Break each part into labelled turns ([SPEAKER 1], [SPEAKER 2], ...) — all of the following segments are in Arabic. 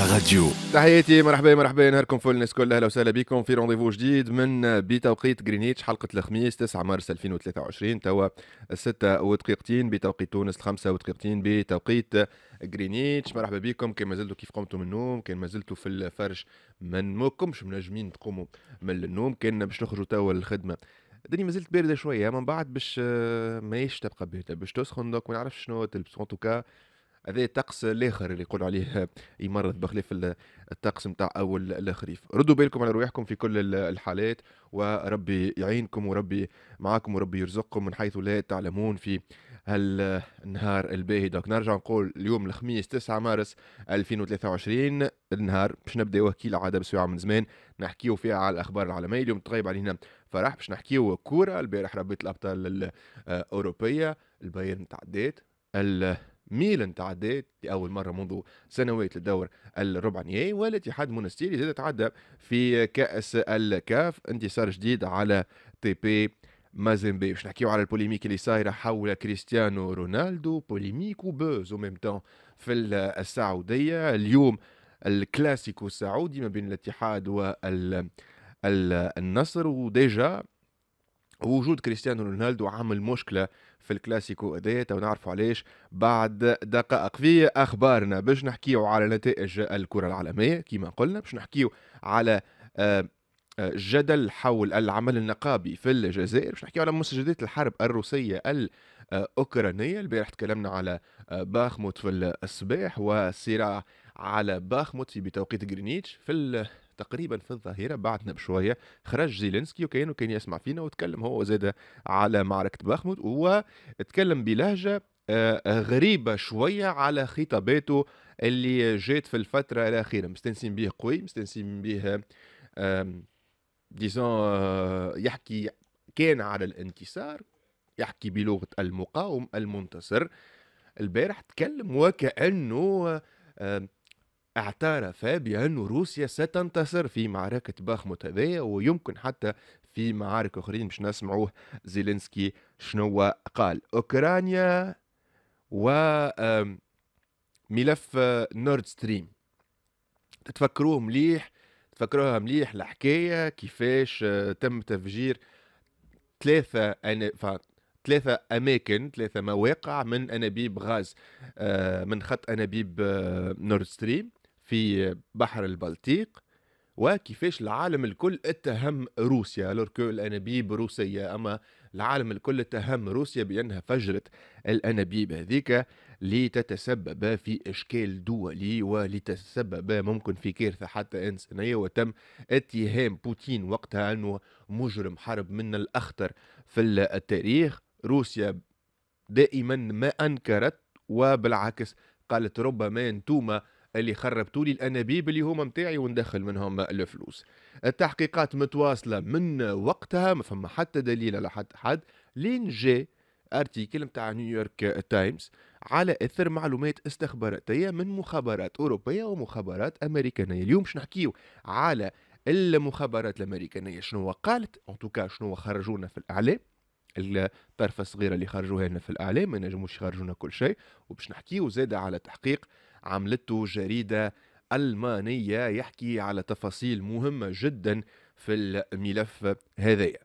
[SPEAKER 1] راديو تحياتي مرحبا مرحبا نهاركم فول الناس كلها اهلا وسهلا بكم في رونديفو جديد من بتوقيت جرينيتش حلقه الخميس 9 مارس 2023 توا 6 ودقيقتين بتوقيت تونس 5 ودقيقتين بتوقيت جرينيتش مرحبا بكم كان مازلتوا كيف قمتوا من النوم كان مازلتوا في الفرش ما نمكمش منجمين تقوموا من النوم كان باش نخرجوا توا للخدمه الدنيا مازلت بارده شويه من بعد باش آه، ماهيش تبقى بارده باش تسخن دوك ما نعرفش شنو تلبس ان توكا هذا الطقس الاخر اللي يقولوا عليه يمرض بخلاف الطقس نتاع اول الخريف ردوا بالكم على رواحكم في كل الحالات وربي يعينكم وربي معاكم وربي يرزقكم من حيث لا تعلمون في هالنهار الباهي دونك نرجع نقول اليوم الخميس 9 مارس 2023 النهار باش نبداوه كي العاده بسوعة من زمان نحكيو فيها على الاخبار العالميه اليوم تغيب علينا فرح باش نحكيو كوره البارح ربيت الابطال الاوروبيه البايرن تعديت ميلان تعدات لأول مرة منذ سنوات للدور الربع النهائي والاتحاد المونستيري زاد تعدى في كأس الكاف انتصار جديد على تي بي مازيمبي باش نحكيو على البوليميك اللي صايره حول كريستيانو رونالدو بوليميك وبوز وميم تون في السعوديه اليوم الكلاسيكو السعودي ما بين الاتحاد النصر وديجا وجود كريستيانو رونالدو عامل مشكله في الكلاسيكو هذايا ونعرفوا علاش بعد دقائق في اخبارنا باش نحكيو على نتائج الكره العالميه كما قلنا باش نحكيو على آه، آه، جدل حول العمل النقابي في الجزائر باش نحكيو على مسجدات الحرب الروسيه الاوكرانيه البارح تكلمنا على آه، باخموت في الصباح والصراع على باخموت بتوقيت جرينيتش في تقريبا في الظهيره بعدنا بشويه خرج زيلينسكي وكانه كان يسمع فينا وتكلم هو زاد على معركه باخمود وتكلم بلهجه آه، آه، غريبة شوية على خطاباته اللي جات في الفترة الأخيرة مستنسين به قوي مستنسين به ديزون آه، يحكي كان على الانتصار يحكي بلغة المقاوم المنتصر البارح تكلم وكأنه اعترف بأن روسيا ستنتصر في معركة باخموت هذايا ويمكن حتى في معارك أخرين باش نسمعوه زيلينسكي شنو قال أوكرانيا و ملف نورد ستريم تتفكروه مليح تفكروها مليح الحكاية كيفاش آه، تم تفجير ثلاثة أنا... ف... ثلاثة أماكن ثلاثة مواقع من أنابيب غاز آه، من خط أنابيب آه، نورد ستريم في بحر البلطيق وكيفاش العالم الكل اتهم روسيا لوركو الانابيب روسيه اما العالم الكل اتهم روسيا بانها فجرت الانابيب هذيك لتتسبب في اشكال دولي ولتتسبب ممكن في كارثه حتى انسانيه وتم اتهام بوتين وقتها انه مجرم حرب من الاخطر في التاريخ روسيا دائما ما انكرت وبالعكس قالت ربما انتوما اللي خربتوا لي الانابيب اللي هما متاعي وندخل منهم الفلوس التحقيقات متواصله من وقتها ما فما حتى دليل على حد حد لين جاء ارتيكل نتاع نيويورك تايمز على اثر معلومات استخباراتيه من مخابرات اوروبيه ومخابرات امريكانيه اليوم باش نحكيو على المخابرات الامريكانيه شنو قالت ان توكا شنو خرجونا في الاعلام الطرفة الصغيرة اللي خرجوها لنا في الإعلام ما نجموش يخرجونا كل شيء وباش نحكيو زاده على تحقيق عملته جريدة ألمانية يحكي على تفاصيل مهمة جدا في الملف هذايا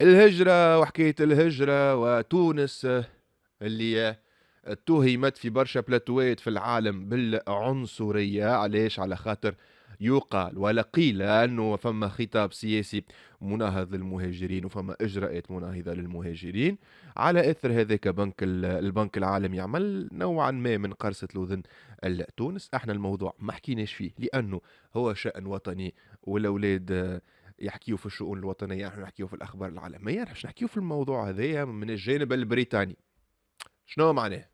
[SPEAKER 1] الهجرة وحكاية الهجرة وتونس اللي اتهمت في برشا بلاتوات في العالم بالعنصرية علاش على خاطر يقال ولا قيل أنه فما خطاب سياسي مناهض للمهاجرين وفما إجراءات مناهضة للمهاجرين على أثر هذاك بنك البنك العالمي عمل نوعا ما من قرصة الأذن التونس احنا الموضوع ما حكيناش فيه لأنه هو شأن وطني والأولاد يحكيوا في الشؤون الوطنية يعني احنا نحكيوا في الأخبار العالمية احنا نحكيوا في الموضوع هذايا من الجانب البريطاني شنو معناه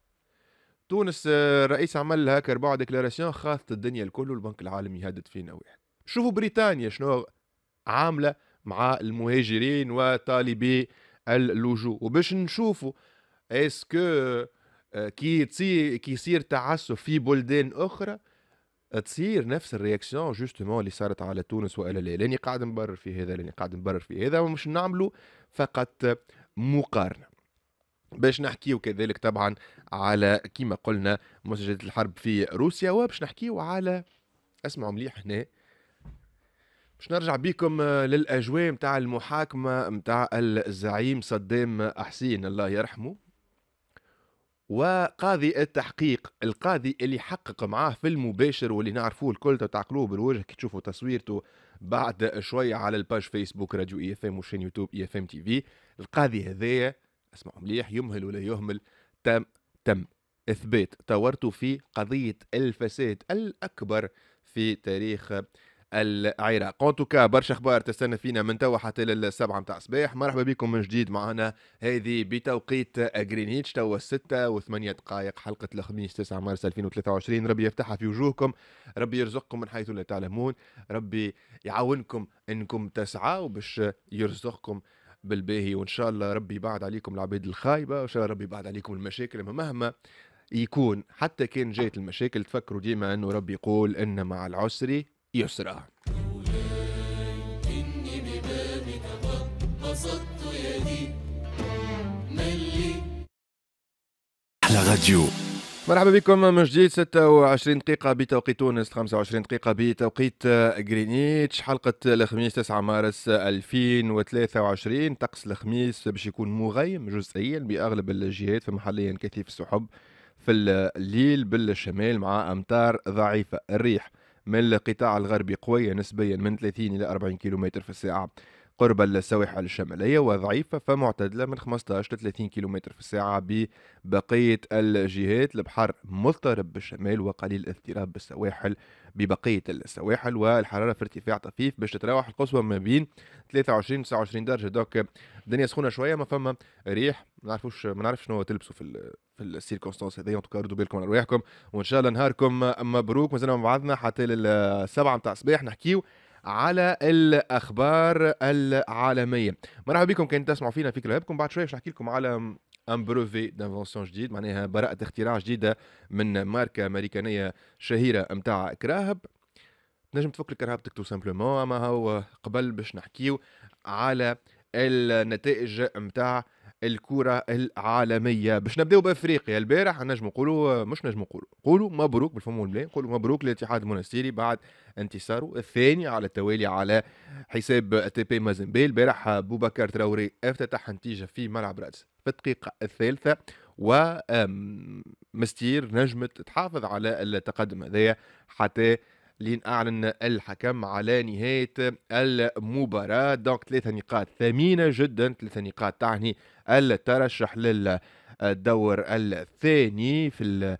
[SPEAKER 1] تونس الرئيس آه، عمل الهاكر بعد ديكلاراسيون خاصة الدنيا الكل والبنك العالمي يهدد فينا واحد شوفوا بريطانيا شنو عاملة مع المهاجرين وطالبي اللجوء وباش نشوفوا اسكو آه، كي تصير كي يصير تعسف في بلدان اخرى تصير نفس الرياكسيون جوستومون اللي صارت على تونس والا لا لاني قاعد نبرر في هذا لاني قاعد نبرر في هذا ومش نعملوا فقط مقارنه باش نحكيو كذلك طبعا على كما قلنا مسجلات الحرب في روسيا وباش نحكيو على اسمعوا مليح هنا باش نرجع بكم آه، للاجواء متاع المحاكمه متاع الزعيم صدام حسين الله يرحمه وقاضي التحقيق القاضي اللي حقق معاه في المباشر واللي نعرفوه الكل تعقلوه بالوجه كي تشوفوا تصويرته بعد شويه على الباج فيسبوك راديو اي اف ام وشين يوتيوب اي اف ام تي في القاضي هذايا اسمعوا مليح يمهل ولا يهمل تم تم إثبات ثورته في قضية الفساد الأكبر في تاريخ العراق كا برشا اخبار تستنى فينا من توا حتى للسبعة متاع الصباح مرحبا بكم من جديد معنا هذه بتوقيت جرينيتش توا الستة وثمانية دقائق حلقة الخميس 9 مارس 2023 ربي يفتحها في وجوهكم ربي يرزقكم من حيث لا تعلمون ربي يعاونكم انكم تسعوا باش يرزقكم بالباهي وان شاء الله ربي يبعد عليكم العباد الخايبه وان شاء الله ربي يبعد عليكم المشاكل مهما يكون حتى كان جات المشاكل تفكروا ديما انه ربي يقول ان مع العسر يسرا احلى راديو مرحبا بكم من جديد 26 دقيقة بتوقيت تونس 25 دقيقة بتوقيت غرينيتش حلقة الخميس 9 مارس 2023 طقس الخميس باش يكون مغيم جزئيا بأغلب الجهات فمحليا كثيف السحب في الليل بالشمال مع أمطار ضعيفة الريح من القطاع الغربي قوية نسبيا من 30 إلى 40 كيلومتر في الساعة قرب السواحل الشمالية وضعيفة فمعتدلة من 15 ل 30 كم في الساعة ببقية الجهات البحر مضطرب بالشمال وقليل الاضطراب بالسواحل ببقية السواحل والحرارة في ارتفاع طفيف باش تتراوح القصوى ما بين 23 و 29 درجة دوك الدنيا سخونة شوية ما فما ريح ما نعرفوش ما نعرفش شنو تلبسوا في في السيركونستانس هذيا دوكا ردوا بالكم على رواحكم وان شاء الله نهاركم مبروك مازلنا مع بعضنا حتى للسبعة نتاع الصباح نحكيو على الاخبار العالميه مرحبا بكم كان تسمعوا فينا في كلابكم بعد شويه باش نحكي لكم على ان بروفي دانفونسيون جديد معناها براءة اختراع جديدة من ماركة أمريكانية شهيرة نتاع كراهب تنجم تفك لك رهبتك تو سامبلومون اما هو قبل باش نحكيو على النتائج نتاع الكره العالميه باش نبداو بافريقيا البارح نجم نقولوا مش نجم نقولوا نقولوا مبروك بالفم والملي نقولوا مبروك للاتحاد المنستيري بعد انتصاره الثاني على التوالي على حساب تي بي مازنبي البارح بوبكر تراوري افتتح نتيجه في ملعب راس في الدقيقه الثالثه ومستير نجمت تحافظ على التقدم هذايا حتى لين اعلن الحكم على نهايه المباراه دونك ثلاثه نقاط ثمينه جدا ثلاثه نقاط تعني الترشح للدور الثاني في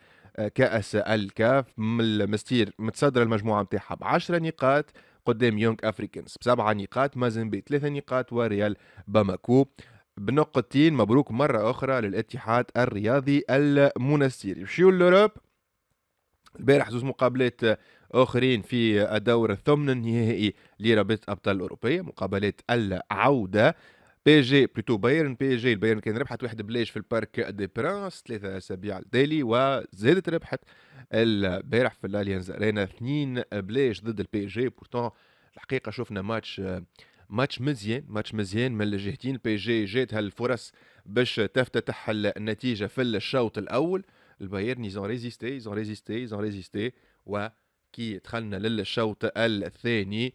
[SPEAKER 1] كأس الكاف المستير متصدر المجموعة نتاعها ب 10 نقاط قدام يونغ افريكانز بسبعة نقاط مازن بثلاثة نقاط وريال باماكو بنقطتين مبروك مرة أخرى للاتحاد الرياضي المنستيري مشيو لوروب البارح زوز مقابلات اخرين في الدور الثمن النهائي لرابطه ابطال اوروبيه مقابلات العوده بي جي بلوتو بايرن بي جي البايرن كان ربحت واحد بلاش في البارك دي برانس ثلاثة أسابيع التالي وزادت ربحت البارح في الاليانز ارينا اثنين بلاش ضد البي جي بورتون الحقيقة شفنا ماتش ماتش مزيان ماتش مزيان من الجهتين البي جي جات هالفرص باش تفتتح النتيجة في الشوط الأول البايرن يزون ريزيستي يزون ريزيستي يزون ريزيستي وكي دخلنا للشوط الثاني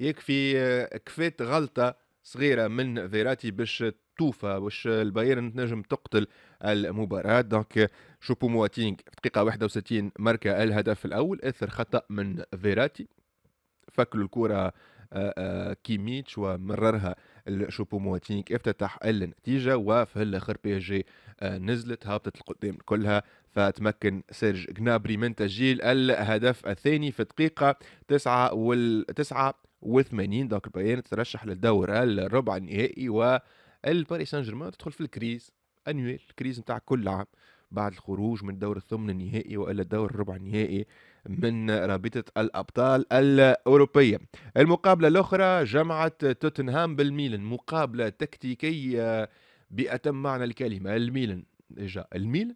[SPEAKER 1] يكفي كفيت غلطه صغيره من فيراتي باش توفى واش البايرن تنجم تقتل المباراه دونك شوبو مواتينغ في دقيقه 61 ماركا الهدف الاول اثر خطا من فيراتي فكل الكره آه، آه، كيميتش ومررها لشوبو مواتينغ افتتح النتيجه وفي الاخر بي جي آه، نزلت هابطت القدام كلها فتمكن سيرج جنابري من تسجيل الهدف الثاني في الدقيقه 9 وال 9 و80 دونك البيان ترشح للدور الربع النهائي والباريس سان جيرمان تدخل في الكريز انويل الكريز نتاع كل عام بعد الخروج من دور الثمن النهائي والا الدور الربع النهائي من رابطه الابطال الاوروبيه. المقابله الاخرى جمعت توتنهام بالميلان مقابله تكتيكيه باتم معنى الكلمه الميلان إجا الميلان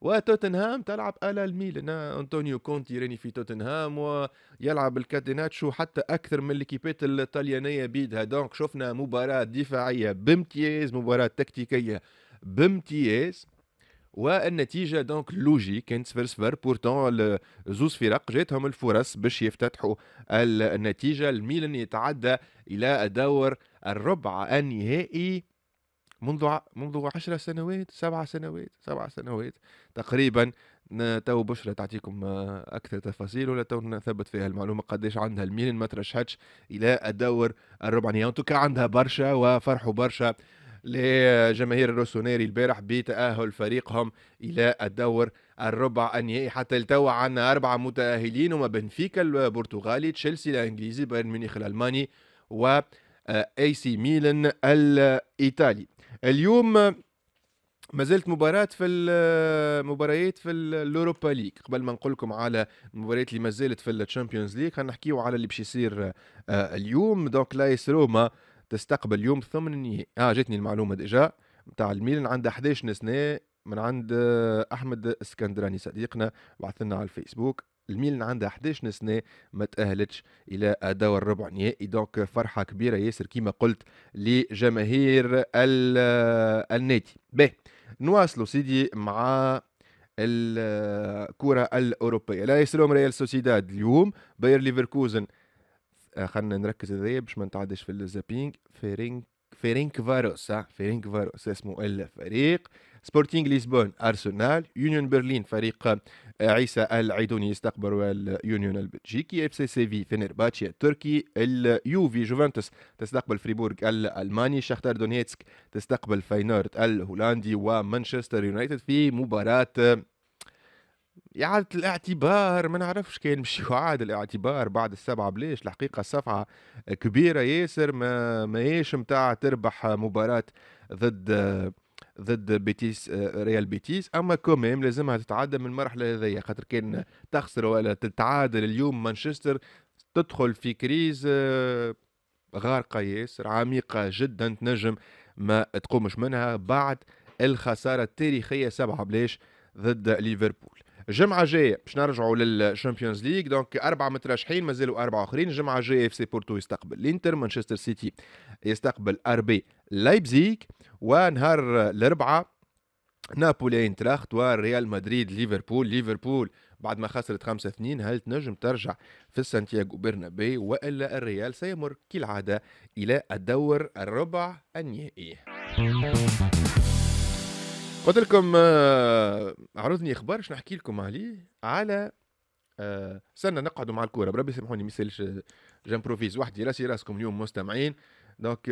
[SPEAKER 1] وتوتنهام تلعب على الميلان انطونيو كونتي راني في توتنهام ويلعب الكاتيناتشو حتى اكثر من الكيبات الطليانيه بيدها دونك شفنا مباراه دفاعيه بامتياز مباراه تكتيكيه بامتياز والنتيجه دونك لوجي كانت 0 0 بورتون زوز فرق جاتهم الفرص باش يفتتحوا النتيجه الميلان يتعدى الى دور الربع النهائي منذ ع... منذ عشر سنوات سبع سنوات سبع سنوات تقريبا تو بشرى تعطيكم آه، اكثر تفاصيل ولا تو نثبت فيها المعلومه قداش عندها المين ما ترشحتش الى الدور الربعينيه وتوكا يعني عندها برشا وفرحوا برشا لجماهير الروسونيري البارح بتأهل فريقهم إلى الدور الربع النهائي حتى التوا عندنا أربعة متأهلين وما بنفيكا البرتغالي تشيلسي الإنجليزي بايرن ميونخ الألماني و اي سي ميلان الايطالي اليوم ما زلت مباراة في المباريات آه، في الاوروبا ليج قبل ما نقول لكم على المباريات اللي ما زالت في الشامبيونز ليج نحكيو على اللي باش يصير آه، اليوم دونك لايس روما تستقبل اليوم ثمن النهائي اه جاتني المعلومه ديجا نتاع الميلان عند 11 سنه من عند آه، احمد اسكندراني صديقنا بعث لنا على الفيسبوك الميلان عندها 11 سنه ما تاهلتش الى دور ربع نهائي دونك فرحه كبيره ياسر كما قلت لجماهير آه، النادي باهي نواصلوا سيدي مع الكره الاوروبيه لا يسلم ريال سوسيداد اليوم باير ليفركوزن آه، خلينا نركز هذايا باش ما نتعداش في الزابينغ فيرينك فيرينك فاروس آه، فيرينك فاروس اسمه الفريق سبورتينغ لشبون ارسنال يونيون برلين فريق آه، عيسى العيدوني يستقبل اليونيون البلجيكي اف سي سي في فينرباتشي التركي اليوفي جوفنتوس تستقبل فريبورغ الالماني شختار دونيتسك تستقبل فاينورد الهولندي ومانشستر يونايتد في مباراه آه، إعادة الاعتبار ما نعرفش كان مشي عاد الاعتبار بعد السبعة بلاش الحقيقة صفعة كبيرة ياسر ما ماهيش متاع تربح مباراة ضد آه، ضد بيتيس آه، ريال بيتيس اما كوميم لازمها تتعدى من المرحله هذيا خاطر كان تخسر ولا تتعادل اليوم مانشستر تدخل في كريز آه، غارقه ياسر عميقه جدا تنجم ما تقومش منها بعد الخساره التاريخيه سبعه بلاش ضد ليفربول الجمعة جاية باش نرجعوا للشامبيونز ليغ دونك أربعة مترشحين مازالوا أربعة آخرين الجمعة جاية اف سي بورتو يستقبل الإنتر مانشستر سيتي يستقبل أر بي لايبزيغ ونهار الاربعاء نابولي انتراخت وريال مدريد ليفربول ليفربول بعد ما خسرت خمسة اثنين هل تنجم ترجع في سانتياغو برنابي والا الريال سيمر كالعاده الى الدور الربع النهائي قلت لكم آه، عرضني اخبار باش نحكي لكم عليه على آه، سنة نقعدوا مع الكوره بربي سامحوني ما يسالش آه، جامبروفيز وحدي راسي راسكم اليوم مستمعين دونك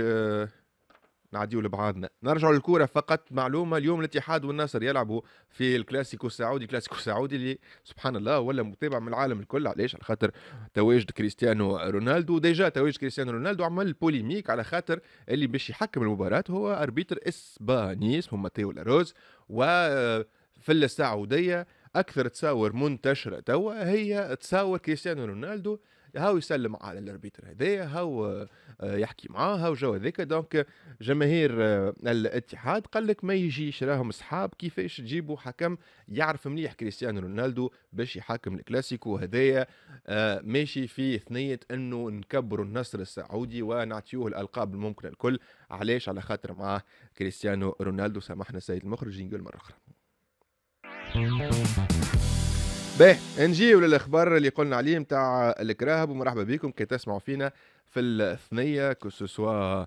[SPEAKER 1] نعديو لبعضنا نرجع للكوره فقط معلومه اليوم الاتحاد والنصر يلعبوا في الكلاسيكو السعودي كلاسيكو السعودي اللي سبحان الله ولا متابع من العالم الكل علاش على خاطر تواجد كريستيانو رونالدو ديجا تواجد كريستيانو رونالدو عمل بوليميك على خاطر اللي باش يحكم المباراه هو اربيتر اسباني اسمه ماتيو لاروز و في السعوديه اكثر تصاور منتشره توا هي تصاور كريستيانو رونالدو هاو يسلم على الاربيتر هذايا هاو آه، يحكي معاه هاو جو هذاك دونك جماهير آه، الاتحاد قال لك ما يجيش راهم اصحاب كيفاش تجيبوا حكم يعرف مليح كريستيانو رونالدو باش يحكم الكلاسيكو هذايا آه، ماشي في ثنيه انه نكبروا النصر السعودي ونعطيوه الالقاب الممكنه الكل علاش على خاطر معاه كريستيانو رونالدو سامحنا السيد المخرج نقول مره اخرى باهي نجيو للاخبار اللي قلنا عليه نتاع الكراهب ومرحبا بكم كي تسمعوا فينا في الثنيه كو آه،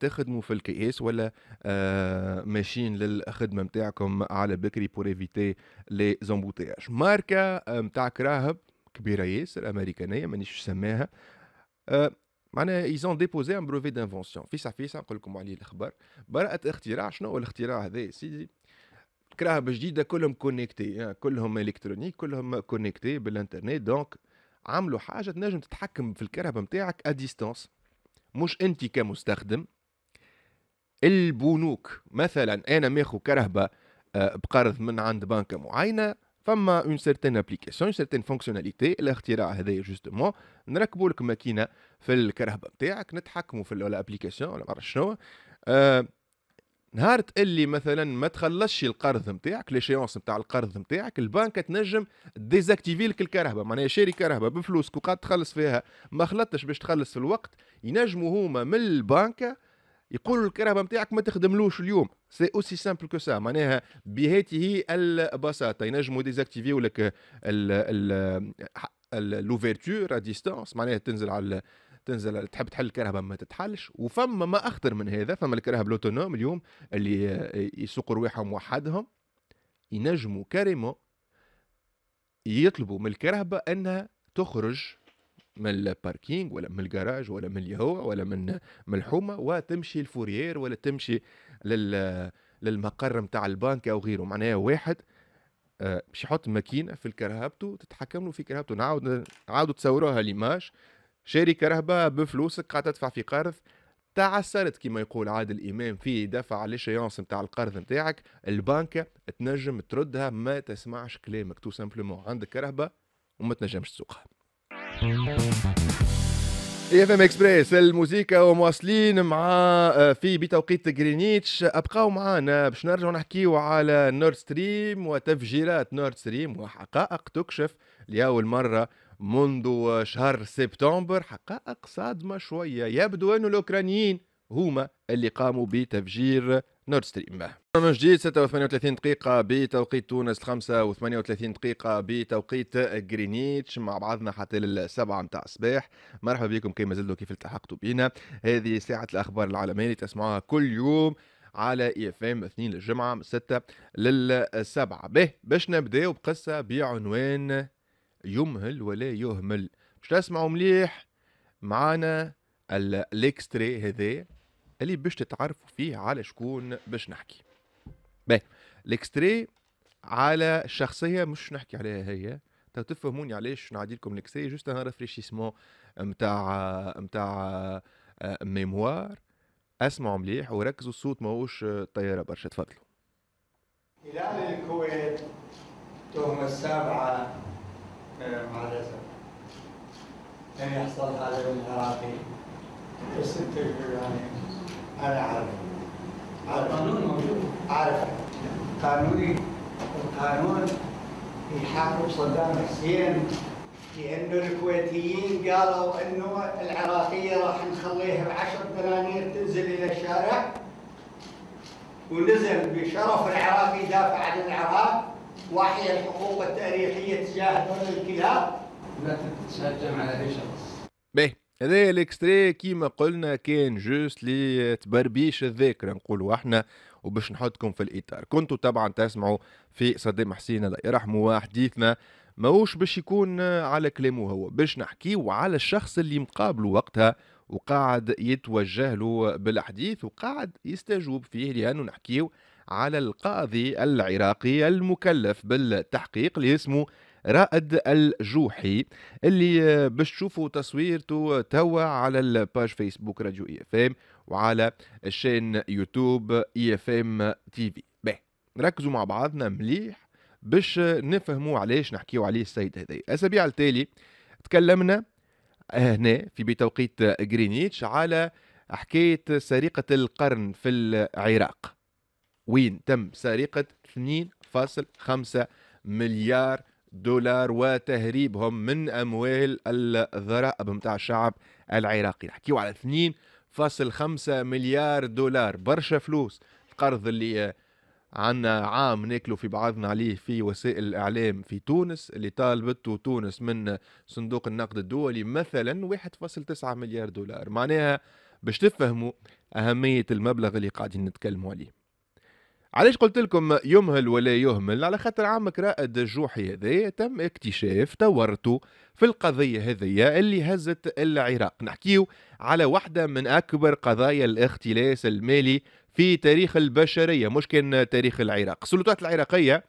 [SPEAKER 1] تخدموا في اس ولا آه، ماشيين للخدمه نتاعكم على بكري بور ايفيتي لي زومبوتياج ماركه نتاع آه، كراهب كبيره ياسر امريكانيه مانيش سماها معناها ايزون ديبوزي ان بروفي دانفونسيون فيسع فيسع نقول لكم عليه الاخبار براءة اختراع شنو هو الاختراع هذا يا سيدي كراهبه جديده كلهم كونيكتي يعني كلهم الكترونيك كلهم كونيكتي بالانترنت دونك عملوا حاجه تنجم تتحكم في الكرهبه نتاعك ا مش انت كمستخدم البنوك مثلا انا ماخو كرهبه آه، بقرض من عند بنكه معينه فما اون سيرتين ابليكاسيون اون سيرتين فونكسيوناليتي الاختراع هذايا جوستومون نركبوا لك ماكينه في الكرهبه نتاعك نتحكموا في الابليكاسيون ولا ما شنو آه، نهار اللي مثلا ما تخلصش القرض نتاعك ليشيونس نتاع القرض نتاعك البنك تنجم ديزاكتيفي لك الكرهبه معناها شاري كرهبه بفلوسك وقعد تخلص فيها ما خلطتش باش تخلص في الوقت ينجموا هما من البنكه يقولوا الكرهبه نتاعك ما تخدملوش اليوم سي اوسي سامبل كو سا معناها بهاته البساطه ينجموا ديزاكتيفيو لك ال ال لوفيرتور ا ديستونس معناها تنزل على تنزل تحب تحل الكرهبه ما تتحلش وفما ما اخطر من هذا فما الكرهبه الاوتونوم اليوم اللي يسوقوا رواحهم وحدهم ينجموا كريمو يطلبوا من الكرهبه انها تخرج من الباركينج ولا من الجراج ولا من اليهوة ولا من الحومه وتمشي الفوريير ولا تمشي لل للمقر نتاع البنك او غيره معناها واحد آه، باش يحط ماكينه في الكرهبته تتحكم له في كرهبته نعاود نعاودوا تصوروها ليماج شركه رهبه بفلوسك قاعد تدفع في قرض تعسرت كما يقول عادل امام في دفع ليشيونس نتاع القرض نتاعك البنكة تنجم تردها ما تسمعش كلامك تو سامبلومون عندك رهبه وما تنجمش تسوقها اي اف ام اكسبريس الموسيقى ومواصلين مع آه، في بتوقيت جرينيتش ابقاو معانا باش نرجعوا نحكيو على نورد ستريم وتفجيرات نورد ستريم وحقائق تكشف لاول مره منذ شهر سبتمبر حقائق صادمه شوية يبدو أن الأوكرانيين هما اللي قاموا بتفجير نورد ستريم من جديد 36 دقيقة بتوقيت تونس 5 و38 دقيقة بتوقيت غرينيتش مع بعضنا حتى للسبعة متاع الصباح مرحبا بكم كيما زلتوا كيف التحقتوا بينا هذه ساعة الأخبار العالمية اللي تسمعوها كل يوم على اي اف ام اثنين للجمعة من 6 للسبعة به باش نبداو بقصة بعنوان يمهل ولا يهمل باش تسمعوا مليح معانا الاكستري هذا اللي باش تتعرفوا فيه على شكون باش نحكي باهي الاكستري على شخصيه مش نحكي عليها هي تو تفهموني علاش نعدي لكم الاكستري جوست ان ريفريشيسمون نتاع نتاع ميموار اسمعوا مليح وركزوا الصوت ماهوش طياره برشا تفضلوا هلال الكويت تهمة السابعة مع الاسف لم يحصل هذا العراقي الست يعني انا عارف القانون موجود عارف قانوني القانون يحاكم صدام حسين لانه الكويتيين قالوا انه العراقيه راح نخليها بعشر دنانير تنزل الى الشارع ونزل بشرف العراقي دافع عن العراق وهي الحقوق التاريخيه تجاه ذوي الكلاب لا تتهجم على اي شخص. باهي هذايا الاكستري كيما قلنا كان جوست لي تبربيش الذاكره نقولوا احنا وباش نحطكم في الاطار كنتوا طبعا تسمعوا في صديق حسين الله يرحمه حديثنا ماهوش باش يكون على كلامه هو باش نحكيو على الشخص اللي مقابله وقتها وقاعد يتوجه له بالحديث وقاعد يستجوب فيه لانه نحكيو على القاضي العراقي المكلف بالتحقيق اللي اسمه رائد الجوحي اللي باش تشوفوا تصويرته توا على الباج فيسبوك راديو اي اف ام وعلى الشين يوتيوب اي اف ام تي في نركزوا مع بعضنا مليح باش نفهموا علاش نحكيوا عليه السيد هذا الاسابيع التالي تكلمنا هنا في بتوقيت غرينيتش على حكايه سرقه القرن في العراق وين تم سرقة 2.5 مليار دولار وتهريبهم من أموال الضرائب متاع الشعب العراقي نحكيو على 2.5 مليار دولار برشا فلوس القرض اللي عنا عام ناكلوا في بعضنا عليه في وسائل الإعلام في تونس اللي طالبته تونس من صندوق النقد الدولي مثلا 1.9 مليار دولار معناها باش تفهموا أهمية المبلغ اللي قاعدين نتكلموا عليه علاش قلت لكم يمهل ولا يهمل على خاطر عمك رائد الجوحي هذايا تم اكتشاف تورته في القضية هذية اللي هزت العراق نحكيو على واحدة من أكبر قضايا الاختلاس المالي في تاريخ البشرية مش كان تاريخ العراق السلطات العراقية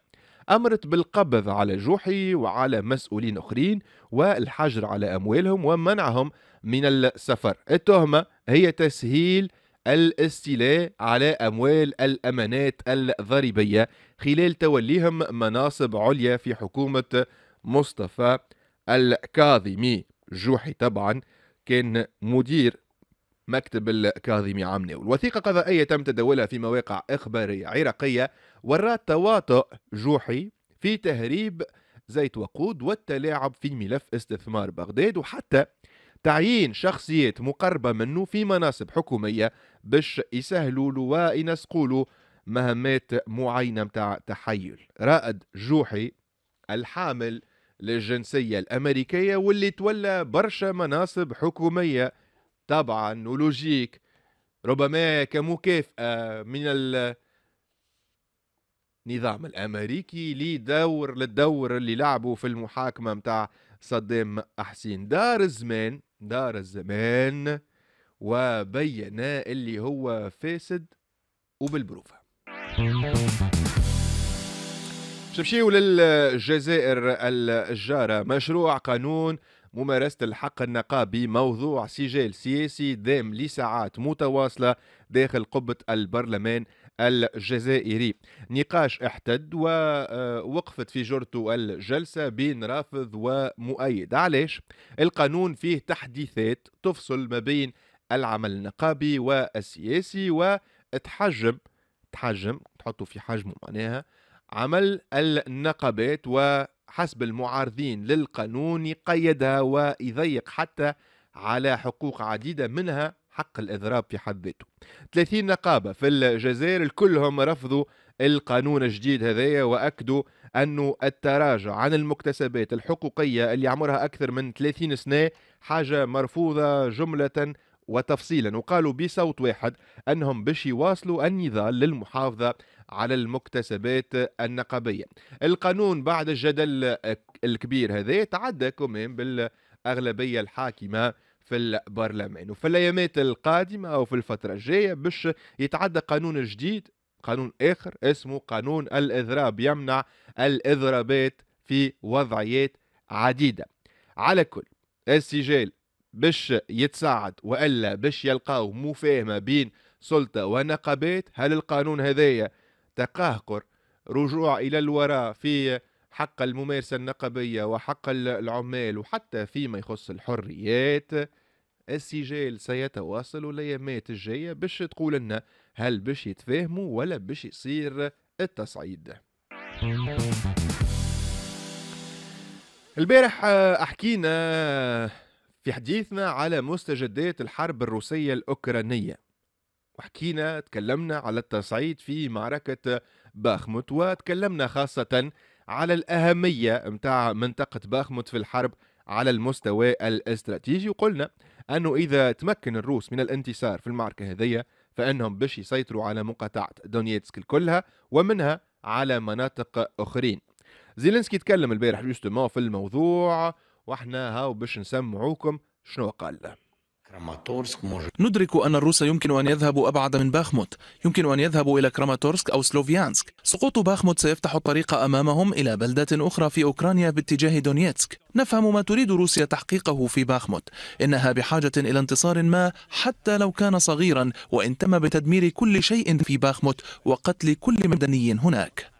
[SPEAKER 1] أمرت بالقبض على جوحي وعلى مسؤولين أخرين والحجر على أموالهم ومنعهم من السفر التهمة هي تسهيل الاستيلاء على أموال الأمانات الضريبية خلال توليهم مناصب عليا في حكومة مصطفى الكاظمي جوحي طبعا كان مدير مكتب الكاظمي عمني الوثيقة قضائية تم تداولها في مواقع إخبارية عراقية ورات تواطؤ جوحي في تهريب زيت وقود والتلاعب في ملف استثمار بغداد وحتى تعيين شخصيات مقربة منه في مناصب حكومية باش يسهلوا له وينسقوا له مهمات معينه متاع تحيل رائد جوحي الحامل للجنسيه الامريكيه واللي تولى برشا مناصب حكوميه طبعا ولوجيك ربما كمكافاه من النظام الامريكي لدور للدور اللي لعبوا في المحاكمه متاع صدام حسين دار الزمان دار الزمان وبيناه اللي هو فاسد وبالبروفة شمشيو للجزائر الجارة مشروع قانون ممارسة الحق النقابي موضوع سجال سياسي دام لساعات متواصلة داخل قبة البرلمان الجزائري نقاش احتد ووقفت آه، في جرته الجلسة بين رافض ومؤيد علاش؟ القانون فيه تحديثات تفصل ما بين العمل النقابي والسياسي وتحجم تحجم تحطه في حجم معناها عمل النقابات وحسب المعارضين للقانون يقيدها ويضيق حتى على حقوق عديدة منها حق الإضراب في حد ذاته 30 نقابة في الجزائر كلهم رفضوا القانون الجديد هذايا وأكدوا أنه التراجع عن المكتسبات الحقوقية اللي عمرها أكثر من 30 سنة حاجة مرفوضة جملة وتفصيلا وقالوا بصوت واحد أنهم باش يواصلوا النضال للمحافظة على المكتسبات النقبية القانون بعد الجدل الكبير هذا تعدى كمان بالأغلبية الحاكمة في البرلمان وفي الايامات القادمه او في الفتره الجايه باش يتعدى قانون جديد قانون اخر اسمه قانون الاضراب يمنع الاضرابات في وضعيات عديده على كل السجال باش يتساعد والا باش يلقاو مفاهمه بين سلطه ونقابات هل القانون هذايا تقهقر رجوع الى الوراء في حق الممارسه النقابيه وحق العمال وحتى فيما يخص الحريات السجال سيتواصل الايامات الجايه باش تقول لنا هل باش يتفاهموا ولا باش يصير التصعيد البارح آه، احكينا في حديثنا على مستجدات الحرب الروسية الأوكرانية وحكينا تكلمنا على التصعيد في معركة باخموت وتكلمنا خاصة على الأهمية متاع منطقة باخموت في الحرب على المستوى الاستراتيجي وقلنا أنه إذا تمكن الروس من الانتصار في المعركة هذه فإنهم باش يسيطروا على مقاطعة دونيتسك كلها ومنها على مناطق أخرين زيلينسكي تكلم البارح جوستومون في الموضوع واحنا هاو باش نسمعوكم شنو قال ندرك أن الروس يمكن أن يذهبوا أبعد من باخموت يمكن أن يذهبوا إلى كراماتورسك أو سلوفيانسك سقوط باخموت سيفتح الطريق أمامهم إلى بلدة أخرى في أوكرانيا باتجاه دونيتسك نفهم ما تريد روسيا تحقيقه في باخموت إنها بحاجة إلى انتصار ما حتى لو كان صغيرا وإن تم بتدمير كل شيء في باخموت وقتل كل مدني هناك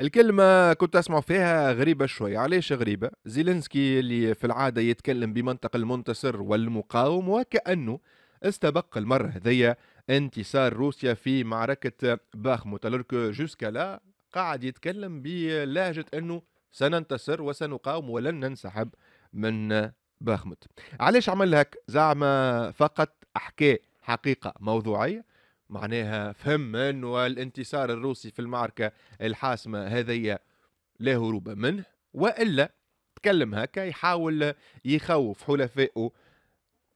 [SPEAKER 1] الكلمة كنت أسمع فيها غريبة شوي علاش غريبة زيلينسكي اللي في العادة يتكلم بمنطق المنتصر والمقاوم وكأنه استبق المرة هذيا انتصار روسيا في معركة باخموت الوركو جوسكا لا قاعد يتكلم بلهجة أنه سننتصر وسنقاوم ولن ننسحب من باخموت علاش عمل هك زعما فقط أحكي حقيقة موضوعية معناها فهم انه الانتصار الروسي في المعركه الحاسمه هذه لا هروب منه والا تكلم هكا يحاول يخوف حلفائه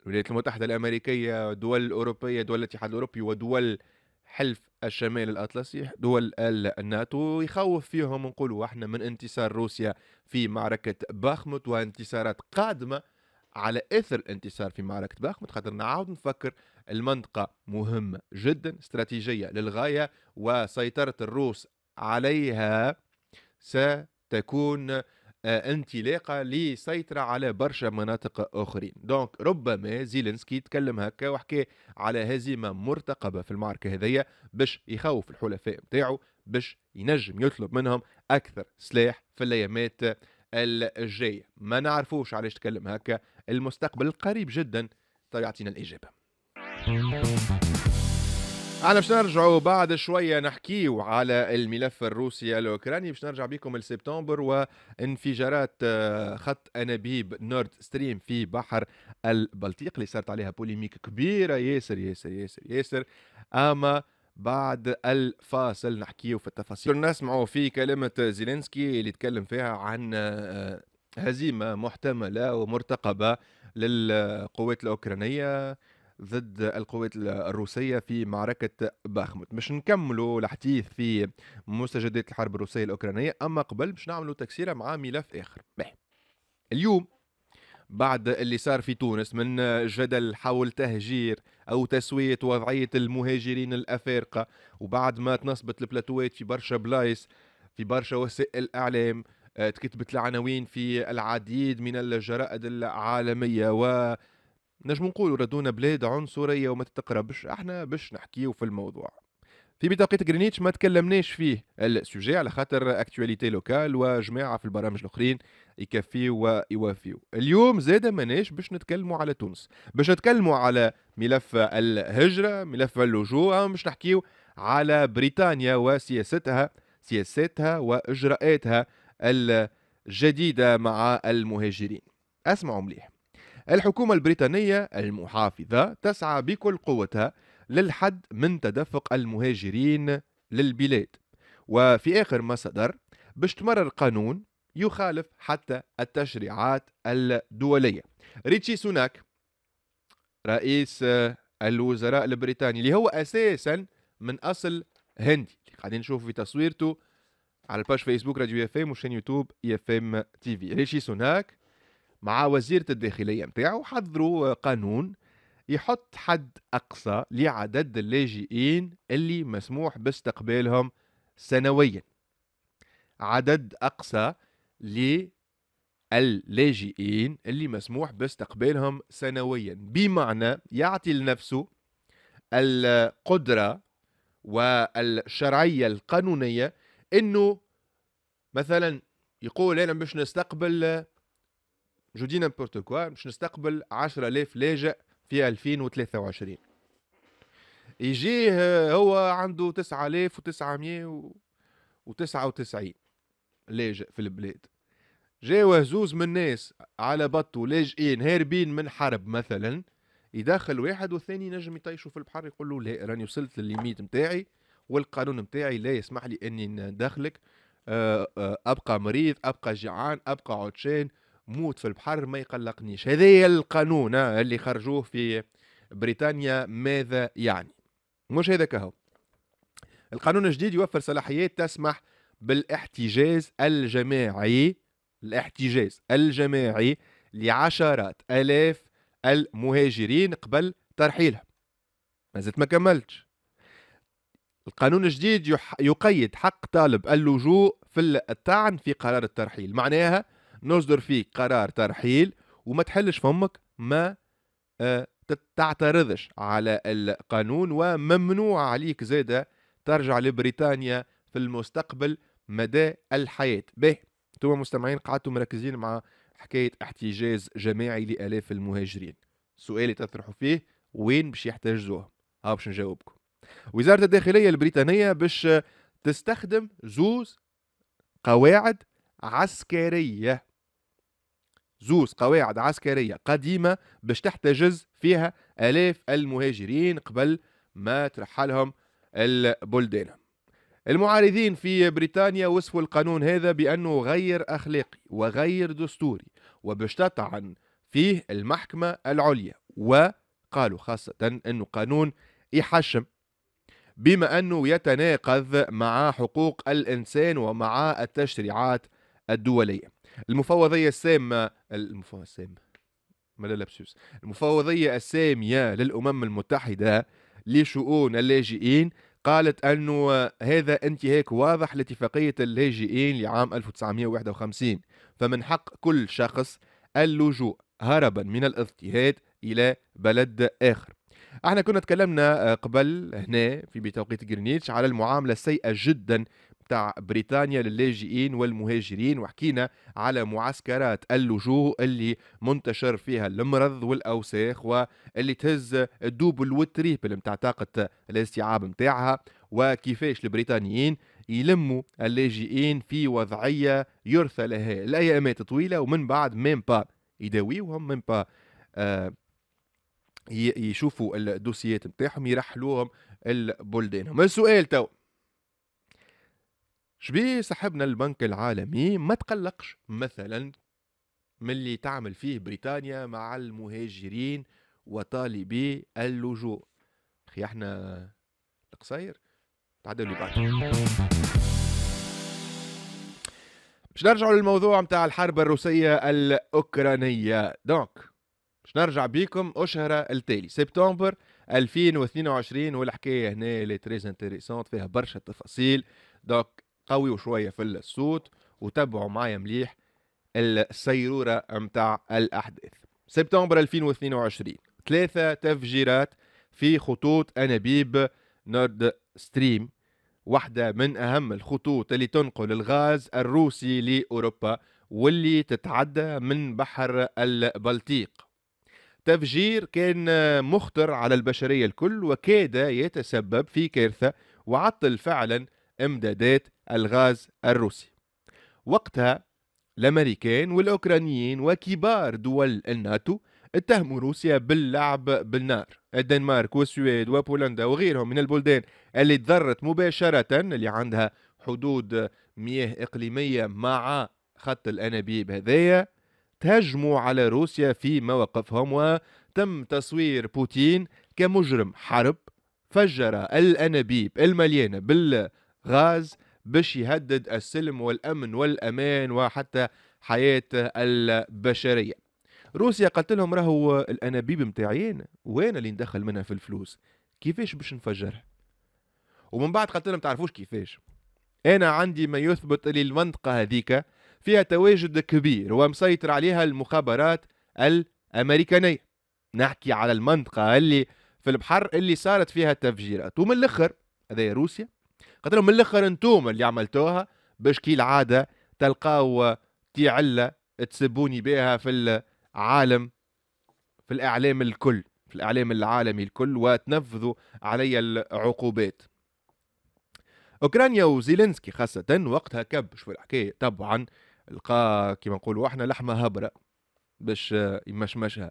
[SPEAKER 1] الولايات المتحده الامريكيه الدول الاوروبيه دول الاتحاد الاوروبي ودول حلف الشمال الاطلسي دول الناتو يخوف فيهم نقولوا احنا من انتصار روسيا في معركه باخموت وانتصارات قادمه على اثر الانتصار في معركه باخموت خاطر نعاود نفكر المنطقة مهمة جدا استراتيجية للغاية وسيطرة الروس عليها ستكون آه، انطلاقة لسيطرة على برشا مناطق آخرين دونك ربما زيلنسكي تكلم هكا وحكى على هزيمة مرتقبة في المعركة هذية باش يخوف الحلفاء متاعه باش ينجم يطلب منهم أكثر سلاح في الأيامات الجاية ما نعرفوش علاش تكلم هكا المستقبل قريب جدا يعطينا الإجابة انا باش نرجعوا بعد شويه نحكيو على الملف الروسي الاوكراني باش نرجع بكم لسبتمبر وانفجارات آه، خط انابيب نورد ستريم في بحر البلطيق اللي صارت عليها بوليميك كبيره ياسر ياسر ياسر ياسر اما بعد الفاصل نحكيو في التفاصيل نسمعوا في كلمه زيلينسكي اللي تكلم فيها عن آه، هزيمه محتمله ومرتقبه للقوات الاوكرانيه ضد القوات الروسية في معركة باخموت مش نكملوا الحديث في مستجدات الحرب الروسية الأوكرانية أما قبل باش نعملوا تكسيرة مع ملف آخر بيه. اليوم بعد اللي صار في تونس من جدل حول تهجير او تسويه وضعيه المهاجرين الافارقه وبعد ما تنصبت البلاتوات في برشا بلايص في برشا وسائل الاعلام آه، تكتبت العناوين في العديد من الجرائد العالميه و نجم نقول ردونا بلاد عنصريه وما تتقربش احنا باش نحكيو في الموضوع في بطاقة غرينيتش ما تكلمناش فيه السوجي على خاطر اكتواليتي لوكال وجماعه في البرامج الاخرين يكفيو ويوافيو اليوم زاده ماناش باش نتكلموا على تونس باش نتكلموا على ملف الهجره ملف اللجوء باش نحكيو على بريطانيا وسياستها سياساتها واجراءاتها الجديده مع المهاجرين اسمعوا مليح الحكومة البريطانية المحافظة تسعى بكل قوتها للحد من تدفق المهاجرين للبلاد وفي آخر ما صدر باش تمرر قانون يخالف حتى التشريعات الدولية ريتشي سوناك رئيس آه، الوزراء البريطاني اللي هو أساسا من أصل هندي اللي قاعدين نشوفوا في تصويرته على الباش فيسبوك راديو اف ام وشين يوتيوب اف ام تي في ريشي سوناك مع وزيره الداخليه نتاعو حضروا قانون يحط حد اقصى لعدد اللاجئين اللي مسموح باستقبالهم سنويا عدد اقصى للاجئين اللي مسموح باستقبالهم سنويا بمعنى يعطي لنفسه القدره والشرعيه القانونيه انه مثلا يقول انا باش نستقبل جو دي نيمبورت كوا باش نستقبل 10000 لاجئ في 2023 يجيه آه، هو عنده 9999 لاجئ في البلاد جاوا زوز من الناس على بطو لاجئين هاربين من حرب مثلا يدخل واحد والثاني نجم يطيشوا في البحر يقول له لا راني وصلت للليميت نتاعي والقانون نتاعي لا يسمح لي اني ندخلك آه، آه، ابقى مريض ابقى جيعان ابقى عطشان موت في البحر ما يقلقنيش هذا القانون آه، اللي خرجوه في بريطانيا ماذا يعني مش هذاك هو القانون الجديد يوفر صلاحيات تسمح بالاحتجاز الجماعي الاحتجاز الجماعي لعشرات آلاف المهاجرين قبل ترحيلهم ما زلت ما كملتش القانون الجديد يقيد حق طالب اللجوء في الطعن في قرار الترحيل معناها نصدر فيك قرار ترحيل وما تحلش فمك ما آه، تعترضش على القانون وممنوع عليك زادة ترجع لبريطانيا في المستقبل مدى الحياة به انتم مستمعين قعدتوا مركزين مع حكاية احتجاز جماعي لآلاف المهاجرين سؤال تطرحوا فيه وين باش يحتجزوهم ها باش نجاوبكم وزارة الداخلية البريطانية باش تستخدم زوز قواعد عسكرية زوز قواعد عسكرية قديمة باش تحتجز فيها آلاف المهاجرين قبل ما ترحلهم البلدان المعارضين في بريطانيا وصفوا القانون هذا بأنه غير أخلاقي وغير دستوري وباش تطعن فيه المحكمة العليا وقالوا خاصة أنه قانون يحشم بما أنه يتناقض مع حقوق الإنسان ومع التشريعات الدولية المفوضيه السامه المفوضيه السامه ملا لابسوس المفوضيه الساميه للامم المتحده لشؤون اللاجئين قالت انه هذا انتهاك واضح لاتفاقيه اللاجئين لعام 1951 فمن حق كل شخص اللجوء هربا من الاضطهاد الى بلد اخر احنا كنا تكلمنا آه، قبل هنا في بتوقيت جرينيتش على المعامله السيئه جدا تاع بريطانيا للاجئين والمهاجرين وحكينا على معسكرات اللجوء اللي منتشر فيها المرض والأوساخ واللي تهز الدوبل والتريبل متاع طاقة الاستيعاب متاعها وكيفاش البريطانيين يلموا اللاجئين في وضعية يرثى لها الأيامات طويلة ومن بعد ميم با يداويوهم ميم با آه يشوفوا الدوسيات نتاعهم يرحلوهم البلدان السؤال تو شبيه صاحبنا البنك العالمي ما تقلقش مثلا من اللي تعمل فيه بريطانيا مع المهاجرين وطالبي اللجوء اخي احنا القصير تعدل اللي بعد باش نرجعوا للموضوع متاع الحرب الروسية الأوكرانية دونك باش نرجع بيكم أشهر التالي سبتمبر 2022 والحكاية هنا اللي تريز انتريسونت فيها برشا تفاصيل دونك قوي وشويه في الصوت وتابعوا معايا مليح السيروره متاع الاحداث سبتمبر 2022 ثلاثه تفجيرات في خطوط انابيب نورد ستريم واحدة من أهم الخطوط اللي تنقل الغاز الروسي لأوروبا واللي تتعدى من بحر البلطيق تفجير كان مخطر على البشرية الكل وكاد يتسبب في كارثة وعطل فعلا إمدادات الغاز الروسي وقتها الامريكان والاوكرانيين وكبار دول الناتو اتهموا روسيا باللعب بالنار الدنمارك والسويد وبولندا وغيرهم من البلدان اللي تضرت مباشرة اللي عندها حدود مياه إقليمية مع خط الأنابيب هذايا تهجموا على روسيا في مواقفهم وتم تصوير بوتين كمجرم حرب فجر الأنابيب المليانة بالغاز باش يهدد السلم والأمن والأمان وحتى حياة البشرية روسيا قالت لهم راهو الانابيب نتاعي وين اللي ندخل منها في الفلوس كيفاش باش نفجرها ومن بعد قالت لهم تعرفوش كيفاش انا عندي ما يثبت لي المنطقه هذيك فيها تواجد كبير ومسيطر عليها المخابرات الامريكانيه نحكي على المنطقه اللي في البحر اللي صارت فيها التفجيرات ومن الاخر هذا روسيا قلت لهم من الاخر انتم اللي عملتوها باش كي العاده تلقاو تي عله تسبوني بها في العالم في الاعلام الكل في الاعلام العالمي الكل وتنفذوا علي العقوبات اوكرانيا وزيلينسكي خاصه وقتها كبش في الحكايه طبعا لقى كما نقولوا احنا لحمه هبره باش يمشمشها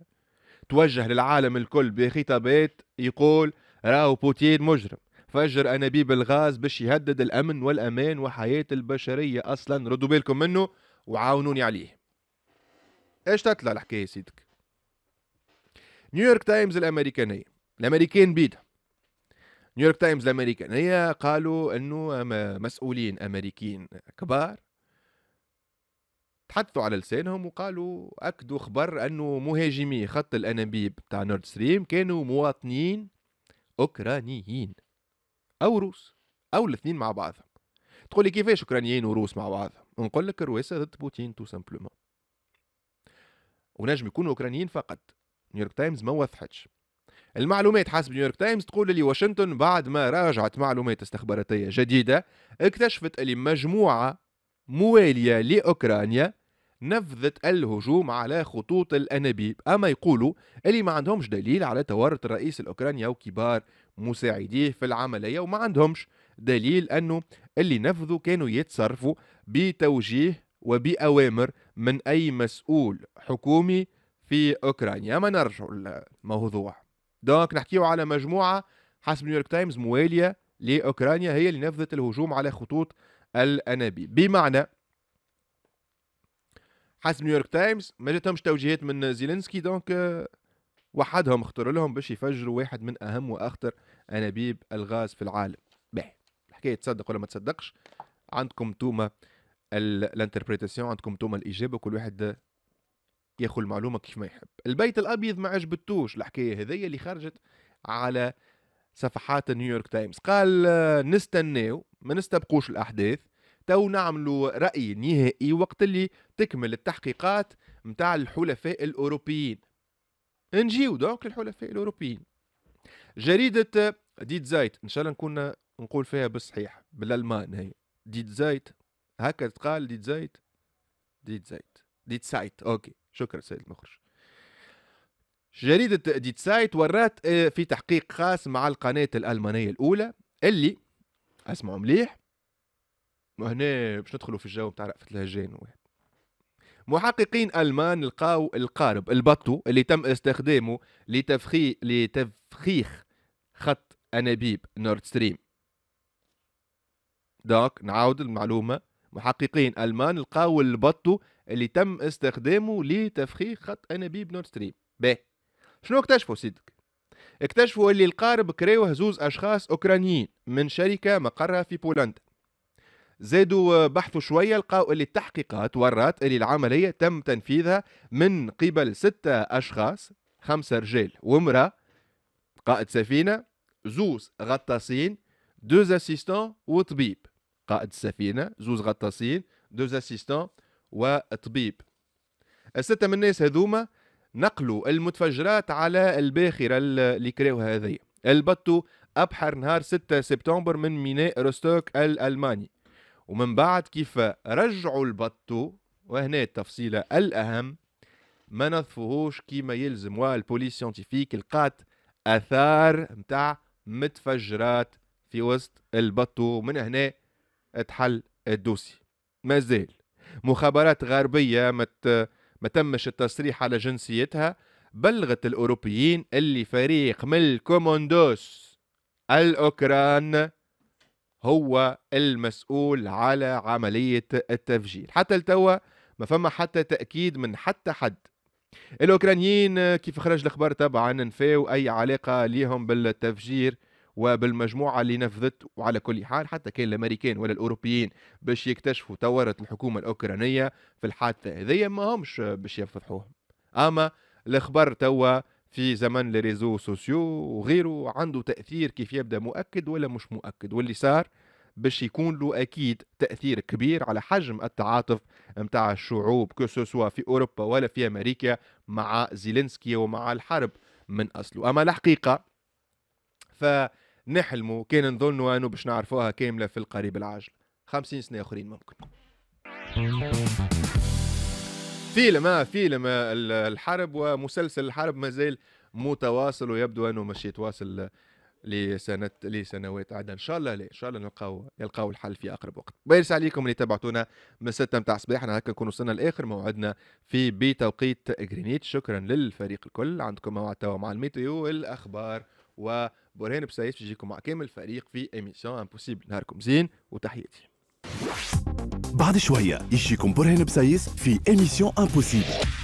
[SPEAKER 1] توجه للعالم الكل بخطابات يقول راهو بوتين مجرم فجر انابيب الغاز باش يهدد الامن والامان وحياه البشريه اصلا ردوا بالكم منه وعاونوني عليه ايش تطلع الحكايه سيدك نيويورك تايمز الامريكانيه الامريكان بيدها نيويورك تايمز الامريكانيه قالوا انه مسؤولين امريكيين كبار تحدثوا على لسانهم وقالوا اكدوا خبر انه مهاجمي خط الانابيب تاع نورد ستريم كانوا مواطنين اوكرانيين او روس او الاثنين مع بعضهم تقول لي كيفاش اوكرانيين وروس مع بعضهم نقول لك الرواسه ضد بوتين تو سامبلومون ونجم يكونوا اوكرانيين فقط نيويورك تايمز ما وضحتش المعلومات حسب نيويورك تايمز تقول لي واشنطن بعد ما راجعت معلومات استخباراتيه جديده اكتشفت اللي مجموعه مواليه لاوكرانيا نفذت الهجوم على خطوط الانابيب اما يقولوا اللي ما عندهمش دليل على تورط الرئيس الاوكراني وكبار مساعديه في العملية وما عندهمش دليل أنه اللي نفذوا كانوا يتصرفوا بتوجيه وبأوامر من أي مسؤول حكومي في أوكرانيا ما نرجعوا الموضوع دونك نحكيو على مجموعة حسب نيويورك تايمز موالية لأوكرانيا هي اللي نفذت الهجوم على خطوط الأنابيب بمعنى حسب نيويورك تايمز ما جاتهمش توجيهات من زيلينسكي دونك وحدهم اختر لهم باش يفجروا واحد من اهم واخطر انابيب الغاز في العالم به الحكايه تصدق ولا ما تصدقش عندكم توما الانتربريتاسيون عندكم توما الاجابه كل واحد ياخذ المعلومه كيف ما يحب البيت الابيض ما عجبتوش الحكايه هذيا اللي خرجت على صفحات نيويورك تايمز قال نستناو ما نستبقوش الاحداث تو نعملوا راي نهائي وقت اللي تكمل التحقيقات نتاع الحلفاء الاوروبيين نجيو دونك للحلفاء الاوروبيين جريده ديت زايت ان شاء الله نكون نقول فيها بالصحيح بالالمان هي ديت زايت هكا تقال ديت زايت ديت زايت ديت سايت اوكي شكرا سيد المخرج جريدة ديت سايت ورات آه، في تحقيق خاص مع القناة الألمانية الأولى اللي اسمعوا مليح وهنا باش ندخلوا في الجو نتاع رأفة الهجان واحد محققين ألمان لقاو القارب البطو اللي تم استخدامه لتفخيخ لتفخيخ خط أنابيب نورد ستريم دونك نعاود المعلومة محققين ألمان لقاو البطو اللي تم استخدامه لتفخيخ خط أنابيب نورد ستريم باهي شنو اكتشفوا سيدك اكتشفوا اللي القارب كريوه زوز أشخاص أوكرانيين من شركة مقرها في بولندا زادوا بحثوا شوية لقاو اللي التحقيقات ورات اللي العملية تم تنفيذها من قبل ستة أشخاص خمسة رجال وامرأة قائد سفينة زوز غطاسين دوز اسيستون وطبيب قائد السفينة زوز غطاسين دوز اسيستون وطبيب الستة من الناس هذوما نقلوا المتفجرات على الباخرة اللي كراوها هذيا البطو أبحر نهار 6 سبتمبر من ميناء روستوك الألماني ومن بعد كيف رجعوا البطو وهنا التفصيلة الأهم ما نظفوهوش كيما يلزم والبوليس سيانتيفيك لقات آثار متاع متفجرات في وسط البطو من هنا تحل الدوسي مازال مخابرات غربية مت ما تمش التصريح على جنسيتها بلغت الأوروبيين اللي فريق من الكوموندوس الأوكران هو المسؤول على عملية التفجير حتى التوى ما فما حتى تأكيد من حتى حد الأوكرانيين كيف خرج الأخبار طبعا نفاو أي علاقة ليهم بالتفجير وبالمجموعة اللي نفذت وعلى كل حال حتى كان الأمريكان ولا الأوروبيين باش يكتشفوا تورط الحكومة الأوكرانية في الحادثة هذيا ما همش باش يفضحوهم أما الأخبار توا في زمن لي ريزو سوسيو وغيره عنده تاثير كيف يبدا مؤكد ولا مش مؤكد واللي صار باش يكون له اكيد تاثير كبير على حجم التعاطف نتاع الشعوب كو سوسوا في اوروبا ولا في امريكا مع زيلينسكي ومع الحرب من اصله اما الحقيقه فنحلموا كان نظنوا انه باش نعرفوها كامله في القريب العاجل خمسين سنه اخرين ممكن فيلم اه فيلم آه، الحرب ومسلسل الحرب مازال متواصل ويبدو انه مش يتواصل لسنه لسنوات عدة ان شاء الله لا ان شاء الله نلقاو يلقاو الحل في اقرب وقت بارس عليكم اللي تبعتونا من الستة نتاع الصباح هكا نكون وصلنا لاخر موعدنا في بتوقيت غرينيتش شكرا للفريق الكل عندكم موعد توا مع الميتيو الاخبار وبرهان بسيف يجيكم مع كامل الفريق في ايميسيون امبوسيبل نهاركم زين وتحياتي بعد شوية يجيكم برهان بسيس في إيميسيون امبوسيبل